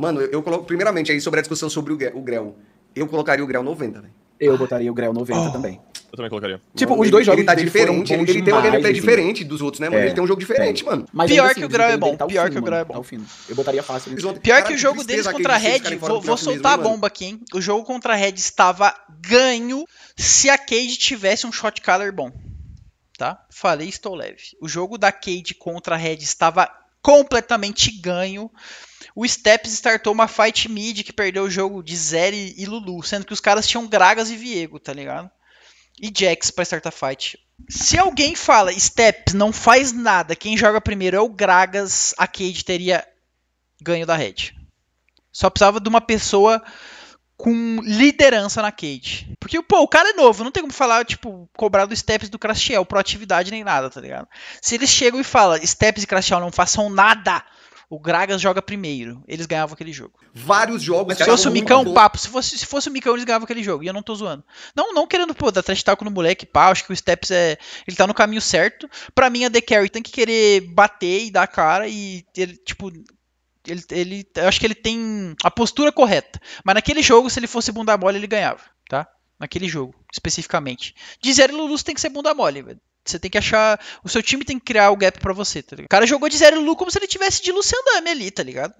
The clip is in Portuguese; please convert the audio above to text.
Mano, eu, coloco, primeiramente, aí sobre a discussão sobre o, o Grell. Eu colocaria o Grell 90, velho. Eu botaria o Grell 90 oh. também. Eu também colocaria. Tipo, mano, os dois ele, jogos. Ele tá diferente, ele, ele, tem uma gameplay assim. diferente dos outros, né, mano? É, ele tem um jogo diferente, é. mano. Mas Pior assim, que o Grell é, tá é bom. Tá Pior que o Grell é bom. Tá fino. Eu botaria fácil. Pior cara, que o jogo deles contra a Red. Vou, vou soltar mesmo, a bomba aqui, hein? O jogo contra a Red estava ganho se a Cage tivesse um shot caller bom. Tá? Falei, estou leve. O jogo da Cade contra a Red estava completamente ganho. O Steps startou uma fight mid que perdeu o jogo de Zeri e Lulu, sendo que os caras tinham Gragas e Viego, tá ligado? E Jax pra startar fight. Se alguém fala Steps não faz nada, quem joga primeiro é o Gragas, a Cade teria ganho da Red. Só precisava de uma pessoa com liderança na Kate, Porque, pô, o cara é novo, não tem como falar, tipo, cobrar do Steps do Crastiel, proatividade nem nada, tá ligado? Se eles chegam e falam, Steps e Crastiel não façam nada, o Gragas joga primeiro. Eles ganhavam aquele jogo. Vários jogos. Se fosse o Micão, papo. Se fosse, se fosse o Micão, eles ganhavam aquele jogo. E eu não tô zoando. Não, não querendo, pô, dar trash talk no moleque, pá. Acho que o Steps é. Ele tá no caminho certo. Pra mim, a The Carry tem que querer bater e dar cara. E, ele, tipo, ele, ele, eu acho que ele tem a postura correta. Mas naquele jogo, se ele fosse bunda mole, ele ganhava, tá? Naquele jogo, especificamente. De zero Lulu você tem que ser bunda mole, velho. Você tem que achar. O seu time tem que criar o gap para você, tá ligado? O cara jogou de zero Lulu como se ele tivesse de Luciano Dami ali, tá ligado?